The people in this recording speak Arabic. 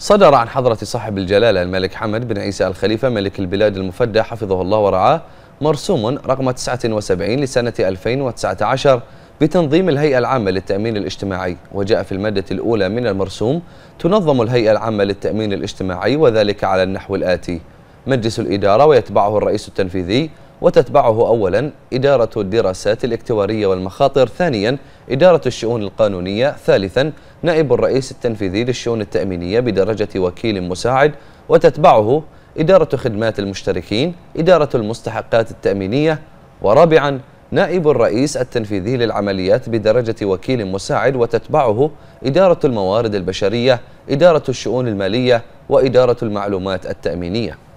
صدر عن حضرة صاحب الجلالة الملك حمد بن عيسى الخليفة ملك البلاد المفدى حفظه الله ورعاه مرسوم رقم 79 لسنة 2019 بتنظيم الهيئة العامة للتأمين الاجتماعي وجاء في المادة الأولى من المرسوم تنظم الهيئة العامة للتأمين الاجتماعي وذلك على النحو الآتي مجلس الإدارة ويتبعه الرئيس التنفيذي وتتبعه أولا إدارة الدراسات الاكتوارية والمخاطر ثانيا إدارة الشؤون القانونية ثالثا نائب الرئيس التنفيذي للشؤون التأمينية بدرجة وكيل مساعد وتتبعه إدارة خدمات المشتركين إدارة المستحقات التأمينية ورابعا نائب الرئيس التنفيذي للعمليات بدرجة وكيل مساعد وتتبعه إدارة الموارد البشرية إدارة الشؤون المالية وإدارة المعلومات التأمينية